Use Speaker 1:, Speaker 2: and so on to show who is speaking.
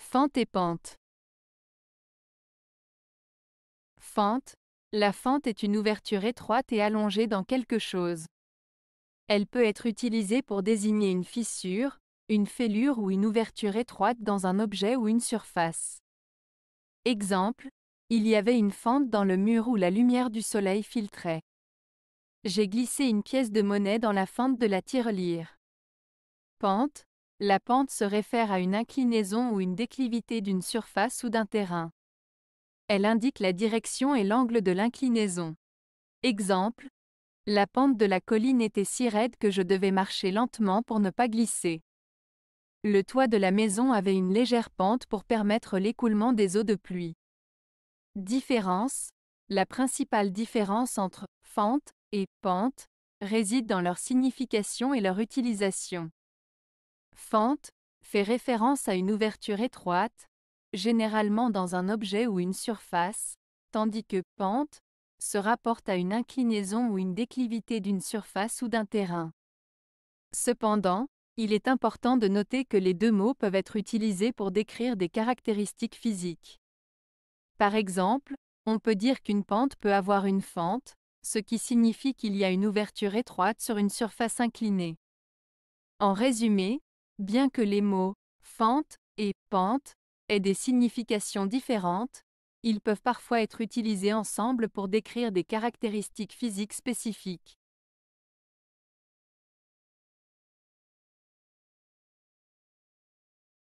Speaker 1: Fente et pente. Fente. La fente est une ouverture étroite et allongée dans quelque chose. Elle peut être utilisée pour désigner une fissure, une fêlure ou une ouverture étroite dans un objet ou une surface. Exemple, il y avait une fente dans le mur où la lumière du soleil filtrait. J'ai glissé une pièce de monnaie dans la fente de la tirelire. Pente, la pente se réfère à une inclinaison ou une déclivité d'une surface ou d'un terrain. Elle indique la direction et l'angle de l'inclinaison. Exemple. La pente de la colline était si raide que je devais marcher lentement pour ne pas glisser. Le toit de la maison avait une légère pente pour permettre l'écoulement des eaux de pluie. Différence. La principale différence entre fente et pente réside dans leur signification et leur utilisation. Fente fait référence à une ouverture étroite, généralement dans un objet ou une surface, tandis que pente se rapporte à une inclinaison ou une déclivité d'une surface ou d'un terrain. Cependant, il est important de noter que les deux mots peuvent être utilisés pour décrire des caractéristiques physiques. Par exemple, on peut dire qu'une pente peut avoir une fente, ce qui signifie qu'il y a une ouverture étroite sur une surface inclinée. En résumé, Bien que les mots fente et pente aient des significations différentes, ils peuvent parfois être utilisés ensemble pour décrire des caractéristiques physiques spécifiques.